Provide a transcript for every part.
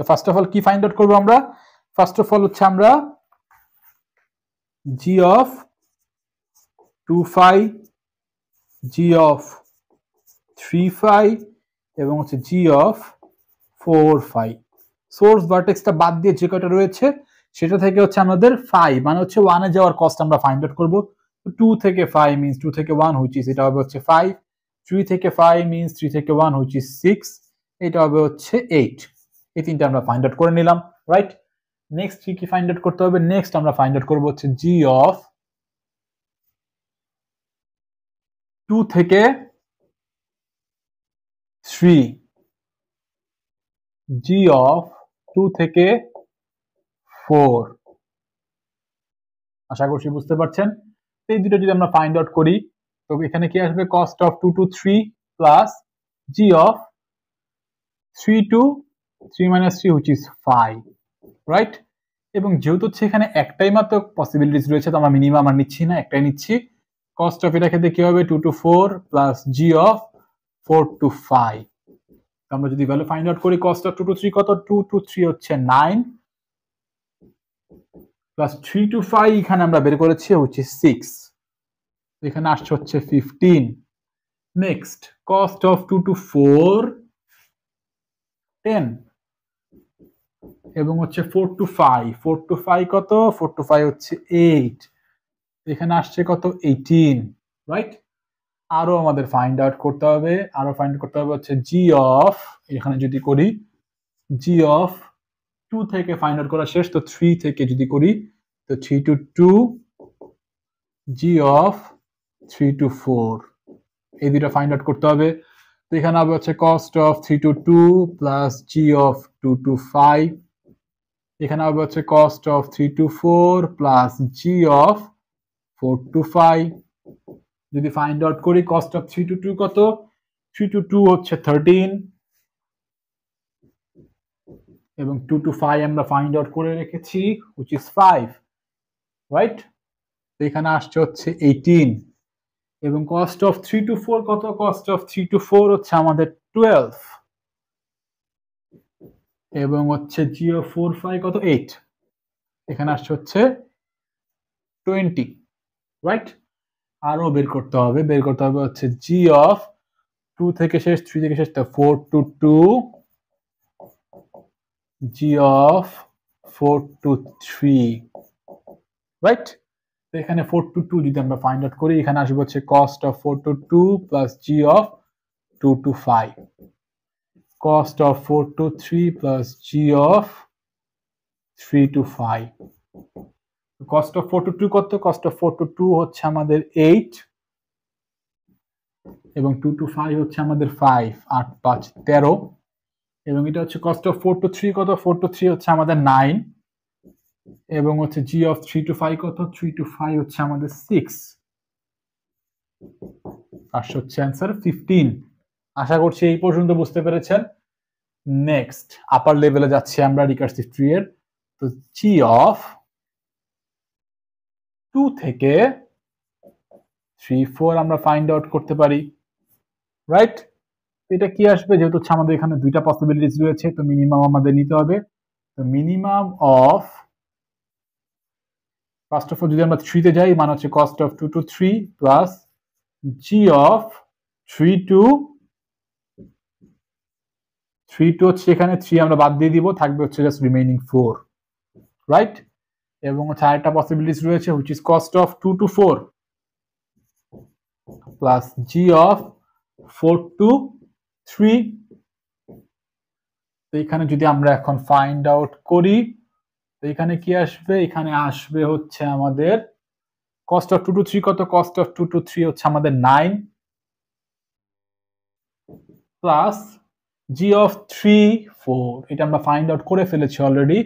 তো first of all কি find out করবো আমরা ফার্স্ট অফ অল হচ্ছে আমরা G of two five G of three five এবং হচ্ছে জি অফ ফোর ফাই সোর্স ভার্টেক্সটা বাদ দিয়ে যে কটা রয়েছে সেটা থেকে হচ্ছে আমাদের ফাই মানে হচ্ছে ওয়ানে যাওয়ার কস্ট আমরা ফাইন্ড আউট করবো টু থেকে ফাইভ মিনস টু থেকে ওয়ান হুইচ এটা হবে হচ্ছে ফাইভ থ্রি থেকে ফাইভ মিনস থ্রি থেকে ওয়ান হুইচ সিক্স এটা হবে হচ্ছে এইট এই তিনটা আমরা ফাইন্ড আউট করে নিলাম রাইট নেক্সট কি কি ফাইন্ড আউট করতে হবে নেক্সট আমরা ফাইন্ড আউট করবো হচ্ছে জি অফ টু থেকে থ্রি জি অফ টু থেকে ফোর আশা করছি বুঝতে পারছেন এই দুটো যদি আমরা ফাইন্ড আউট করি তো এখানে কি আসবে cost of two two three plus G of three two three minus three which is five right এবং যেহেতু হচ্ছে এখানে একটাই মাত্র পসিবিলিটিস রয়েছে তো আমরা মিনিমাম আর নিচ্ছি না একটাই নিচ্ছি কস্ট অফ এটা ক্ষেত্রে কি হবে two two four plus G of four two five আমরা যদি ভ্যালু ফাইন্ড আউট করি cost of two two three কত টু টু থ্রি হচ্ছে nine plus three two five এখানে আমরা বের করেছি হচ্ছে সিক্স এখানে আসছে হচ্ছে fifteen next cost of two two four ten এবং হচ্ছে four two five four two five কত ফোর টু ফাইভ হচ্ছে এইট এখানে আসছে কত এইটিন রাইট আরও আমাদের ফাইন্ড আউট করতে হবে আরও ফাইন্ড করতে হবে হচ্ছে জি অফ এখানে যদি করি জি অফ টু থেকে ফাইন্ড আউট করা শেষ তো থ্রি থেকে যদি করি তো three two two G of three two four এই দুটা ফাইন্ড আউট করতে হবে তো এখানে আবার হচ্ছে cost of three two two plus G of two two five এখানে হবে হচ্ছে cost of three two four plus G of four two five যদি ফাইন্ড আউট করি cost of three two two কত থ্রি টু টু হচ্ছে thirteen এবং two two five আমরা find out করে রেখেছি উইচ ইজ ফাইভ রাইট এখানে আসছে হচ্ছে এইটিন এবং cost of three two four কত cost of three two four হচ্ছে আমাদের টুয়েলভ এবং হচ্ছে জিও ফোর ফাইভ কত এইট এখানে আসছে হচ্ছে টোয়েন্টি রাইট আরও বের করতে হবে বের করতে হবে হচ্ছে জি অফ টু থেকে শেষ থ্রি থেকে শেষ four two two G of four two three right তো এখানে ফোর টু টু যদি আমরা ফাইন্ড আউট করি এখানে আসবে হচ্ছে cost of four two two plus G of two two five cost of 4 to 3 plus g of 3 to 5 cost of 4 to 2 কত cost of 4 to 2 হচ্ছে আমাদের 8 এবং 2 to 5 হচ্ছে আমাদের 5 8 5 13 এবং এটা হচ্ছে cost of 4 to 3 কত 4 to 3 হচ্ছে আমাদের 9 এবং হচ্ছে g of 3 to 5 কত 3 to 5 হচ্ছে আমাদের 6 আর হচ্ছে অ্যান্সার 15 আশা করছি এই পর্যন্ত বুঝতে পেরেছেন নেক্সট আপার লেভেলে যাচ্ছি আমরা রিকার্সিভ ট্রি এর তো জি অফ টু থেকে থ্রি ফোর আমরা ফাইন্ড আউট করতে পারি রাইট এটা কি আসবে যেহেতু হচ্ছে আমাদের এখানে দুইটা পসিবিলিটিস রয়েছে তো মিনিমাম আমাদের নিতে হবে তো minimum of first of all যদি আমরা থ্রিতে যাই মানে হচ্ছে cost of two two three plus G of three two three two হচ্ছে এখানে থ্রি আমরা বাদ দিয়ে দিব থাকবে হচ্ছে জাস্ট রিমেনিং ফোর রাইট এবং হচ্ছে আরেকটা পসিবিলিটিস রয়েছে which is cost of two two four plus G of four two three তো এখানে যদি আমরা এখন ফাইন্ড আউট করি তো এখানে কি আসবে এখানে আসবে হচ্ছে আমাদের cost of two two three কত cost of two two three হচ্ছে আমাদের nine plus G of three four এটা আমরা ফাইন্ড আউট করে ফেলেছি অলরেডি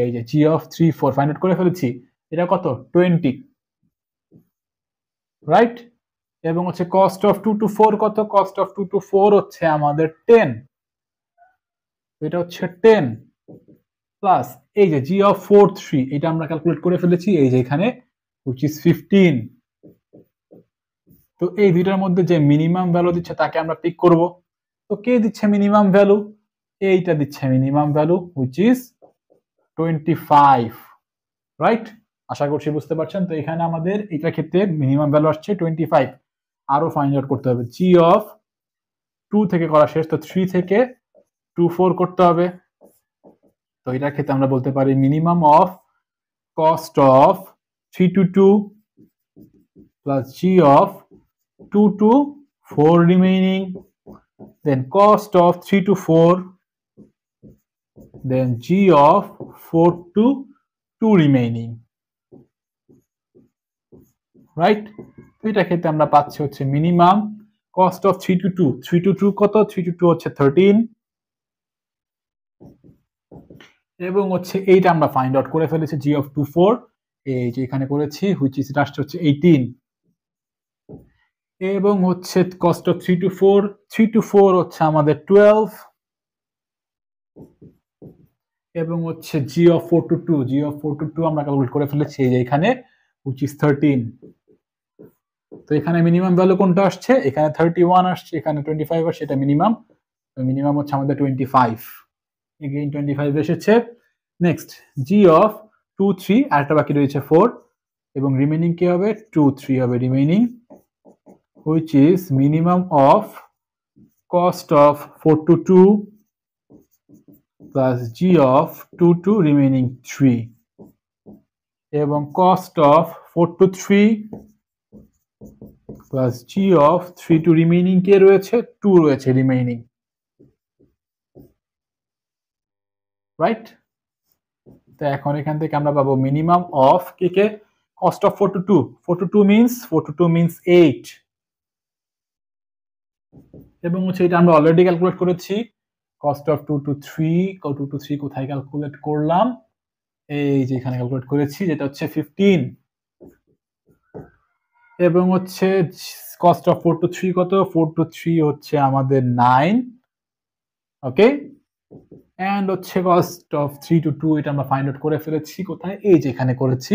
এই যে g of three four find out করে ফেলেছি এটা কত টোয়েন্টি রাইট এবং হচ্ছে cost of two two four কত cost of two two four হচ্ছে আমাদের টেন এটা হচ্ছে টেন প্লাস এই যে জি অফ ফোর থ্রি এটা আমরা ক্যালকুলেট করে ফেলেছি এই যে এখানে উইচ ইজ ফিফটিন তো এই দুইটার মধ্যে যে মিনিমাম ভ্যালু দিচ্ছে তাকে আমরা পিক করবো তো কে দিচ্ছে মিনিমাম ভ্যালু এইটা দিচ্ছে minimum value which is twenty five right আশা করছি বুঝতে পারছেন তো এখানে আমাদের এটার ক্ষেত্রে মিনিমাম ভ্যালু আসছে টোয়েন্টি ফাইভ আরও ফাইন্ড আউট করতে হবে জি অফ টু থেকে করা শেষ তো থ্রি থেকে টু ফোর করতে হবে তো এটার ক্ষেত্রে আমরা বলতে পারি minimum of cost of three two two plus G of two two four remaining then cost of 3 to 4 then g of 4 to 2 remaining right তো এটা ক্ষেত্রে আমরা পাচ্ছি হচ্ছে minimum cost of three two two three two two কত three two two হচ্ছে thirteen এবং হচ্ছে এইটা আমরা ফাইন্ড আউট করে ফেলেছি জি অফ টু ফোর এই যে এখানে করেছি হুইচ ইজ রাস্ট হচ্ছে এইটিন এবং হচ্ছে cost of three two four three two four হচ্ছে আমাদের টুয়েলভ এবং হচ্ছে জি of four two two G of four two two আমরা ক্যালকুলেট করে ফেলেছি এই যে এখানে উইচ ইস থার্টিন তো এখানে মিনিমাম ভ্যালু কোনটা আসছে এখানে থার্টি ওয়ান আসছে এখানে টোয়েন্টি ফাইভ আসছে এটা মিনিমাম তো মিনিমাম হচ্ছে আমাদের twenty five again twenty five এসেছে next g of two three আরেকটা বাকি রয়েছে ফোর এবং রিমেনিং কি হবে টু থ্রি হবে remaining which is minimum of cost of 4 to 2 plus g of 2 to remaining 3 এবং cost of 4 to 3 plus g of 3 to remaining কে রয়েছে 2 রয়েছে remaining right তো এখন এখান থেকে আমরা পাবো মিনিমাম অফ কে কে cost of 4 to 2 4 to 2 means 4 to 2 means 8 এবং হচ্ছে এটা আমরা অলরেডি ক্যালকুলেট করেছি cost of two two three two two three কোথায় ক্যালকুলেট করলাম এই যে এখানে ক্যালকুলেট করেছি যেটা হচ্ছে ফিফটিন এবং হচ্ছে cost of four two three কত ফোর টু থ্রি হচ্ছে আমাদের নাইন ওকে অ্যান্ড হচ্ছে cost of three two two এটা আমরা ফাইন্ড আউট করে ফেলেছি কোথায় এই যে এখানে করেছি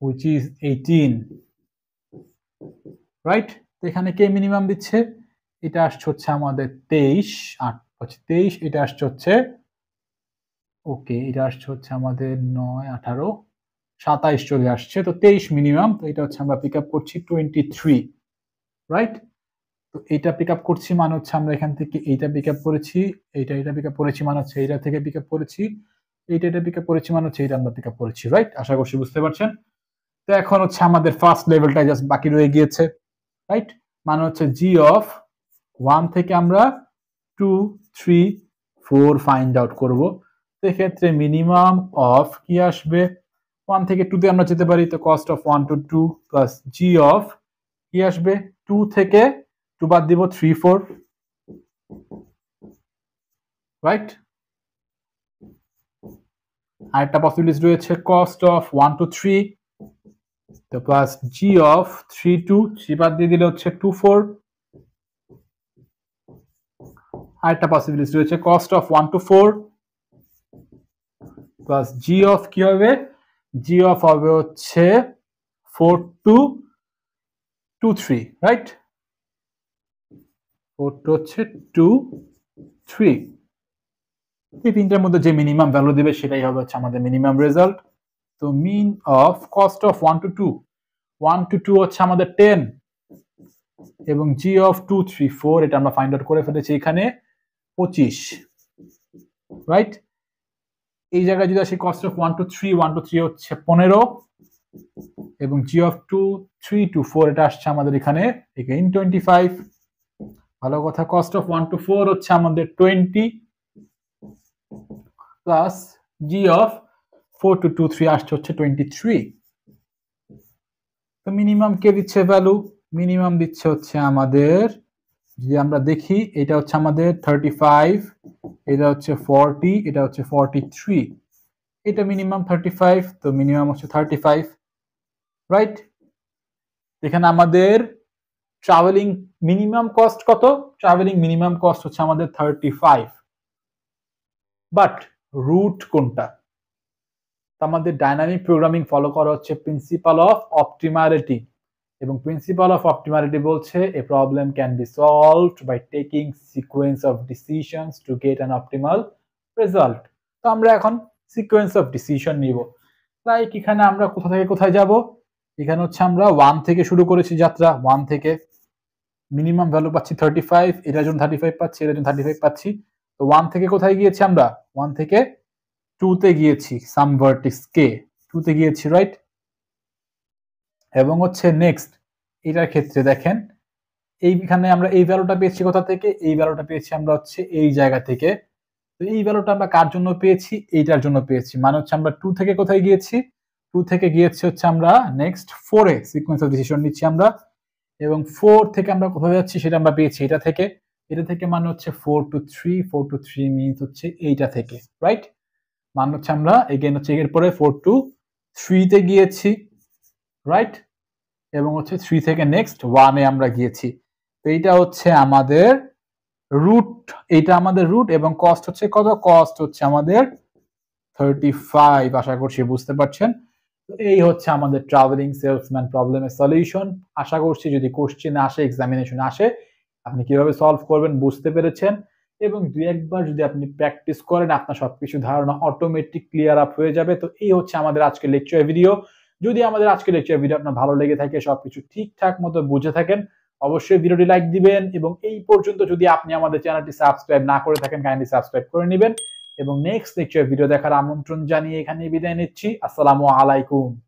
হুইচ ইজ এইটিন রাইট এখানে কে মিনিমাম দিচ্ছে এটা আসছে হচ্ছে আমাদের তেইশ আট আচ্ছা, তেইশ এটা আসছে হচ্ছে ওকে এটা আসছে হচ্ছে আমাদের নয় আঠারো সাতাইশ চলে আসছে তো তেইশ মিনিমাম তো এটা হচ্ছে আমরা পিক আপ করছি টোয়েন্টি থ্রি রাইট তো এটা পিক আপ করছি মানে হচ্ছে আমরা এখান থেকে এইটা পিক আপ করেছি এইটা এটা পিক আপ করেছি মানে হচ্ছে এইটা থেকে পিক আপ করেছি এইটা এটা পিক আপ করেছি মানে হচ্ছে এইটা আমরা পিক আপ করেছি রাইট আশা করছি বুঝতে পারছেন তো এখন হচ্ছে আমাদের ফার্স্ট লেভেলটা জাস্ট বাকি রয়ে গিয়েছে রাইট মানে হচ্ছে জি অফ ওয়ান থেকে আমরা two three four find out করব সেক্ষেত্রে মিনিমাম অফ কি আসবে ওয়ান থেকে টুতে আমরা যেতে পারি তো cost of one two two plus G of কি আসবে টু থেকে টু বাদ দিব থ্রি ফোর রাইট আরেকটা পসিবিলিটি রয়েছে cost of one two three তো plus G of three two three বাদ দিয়ে দিলে হচ্ছে টু ফোর আরেকটা পসিবিলিটি রয়েছে cost of one two four plus G of কি হবে জি অফ হবে হচ্ছে four two two three right four two হচ্ছে টু থ্রি এই তিনটার মধ্যে যে মিনিমাম ভ্যালু দেবে সেটাই হবে হচ্ছে আমাদের মিনিমাম রেজাল্ট তো min of cost of one two two one two two হচ্ছে আমাদের টেন এবং g of two three four এটা আমরা ফাইন্ড আউট করে ফেলেছি এখানে পঁচিশ রাইট এই জায়গায় যদি আসি cost of one two three one two three হচ্ছে পনেরো এবং g of two three two four এটা আসছে আমাদের এখানে এগেইন টোয়েন্টি ফাইভ ভালো কথা cost of one two four হচ্ছে আমাদের twenty plus G of four two two three আসছে হচ্ছে টোয়েন্টি থ্রি তো মিনিমাম কে দিচ্ছে ভ্যালু মিনিমাম দিচ্ছে হচ্ছে আমাদের যদি আমরা দেখি এটা হচ্ছে আমাদের থার্টি ফাইভ এটা হচ্ছে ফর্টি এটা হচ্ছে ফর্টি থ্রি এটা মিনিমাম থার্টি ফাইভ তো মিনিমাম হচ্ছে থার্টি ফাইভ রাইট এখানে আমাদের ট্রাভেলিং মিনিমাম কস্ট কত ট্রাভেলিং মিনিমাম কস্ট হচ্ছে আমাদের থার্টি ফাইভ বাট রুট কোনটা আমাদের ডাইনামিক প্রোগ্রামিং ফলো করা হচ্ছে প্রিন্সিপাল অফ অপটিমালিটি এবং প্রিন্সিপাল অফ অপটিমালিটি বলছে a problem can be solved by taking sequence of decisions to get an optimal result তো আমরা এখন সিকোয়েন্স অফ ডিসিশন নিব লাইক এখানে আমরা কোথা থেকে কোথায় যাব এখানে হচ্ছে আমরা ওয়ান থেকে শুরু করেছি যাত্রা ওয়ান থেকে মিনিমাম ভ্যালু পাচ্ছি থার্টি ফাইভ এটার জন্য থার্টি ফাইভ পাচ্ছি এটার জন্য থার্টি ফাইভ পাচ্ছি তো ওয়ান থেকে কোথায় গিয়েছি আমরা ওয়ান থেকে টুতে গিয়েছি সামভার্টিস কে টুতে গিয়েছি রাইট এবং হচ্ছে নেক্সট এটার ক্ষেত্রে দেখেন এইখানে আমরা এই ভ্যালুটা পেয়েছি কোথা থেকে এই ভ্যালুটা পেয়েছি আমরা হচ্ছে এই জায়গা থেকে তো এই ভ্যালুটা আমরা কার জন্য পেয়েছি এইটার জন্য পেয়েছি মানে হচ্ছে আমরা টু থেকে কোথায় গিয়েছি টু থেকে গিয়েছি হচ্ছে আমরা নেক্সট ফোরে সিকোয়েন্স অফ ডিসিশন নিচ্ছি আমরা এবং ফোর থেকে আমরা কোথায় যাচ্ছি সেটা আমরা পেয়েছি এটা থেকে এটা থেকে মানে হচ্ছে four two three four two three means হচ্ছে এইটা থেকে রাইট মানে হচ্ছে আমরা এগেন হচ্ছে এর পরে ফোর টু থ্রিতে গিয়েছি রাইট এবং হচ্ছে থ্রি থেকে নেক্সট ওয়ানে আমরা গিয়েছি তো এইটা হচ্ছে আমাদের রুট এইটা আমাদের রুট এবং কস্ট হচ্ছে কত কস্ট হচ্ছে আমাদের থার্টি ফাইভ আশা করছি বুঝতে পারছেন এই হচ্ছে আমাদের ট্রাভেলিং সেলসম্যান প্রবলেমের সলিউশন আশা করছি যদি কোশ্চেন আসে এক্সামিনেশন আসে আপনি কিভাবে সলভ করবেন বুঝতে পেরেছেন এবং দুই একবার যদি আপনি প্র্যাকটিস করেন আপনার সবকিছু ধারণা অটোমেটিক ক্লিয়ার আপ হয়ে যাবে তো এই হচ্ছে আমাদের আজকের লেকচার ভিডিও যদি আমাদের আজকের লেকচার ভিডিও আপনার ভালো লেগে থাকে সবকিছু ঠিকঠাক মতো বুঝে থাকেন অবশ্যই ভিডিওটি লাইক দিবেন এবং এই পর্যন্ত যদি আপনি আমাদের চ্যানেলটি সাবস্ক্রাইব না করে থাকেন কাইন্ডলি সাবস্ক্রাইব করে নেবেন এবং নেক্সট লেকচার ভিডিও দেখার আমন্ত্রণ জানিয়ে এখানে বিদায় নিচ্ছি আসসালামু আলাইকুম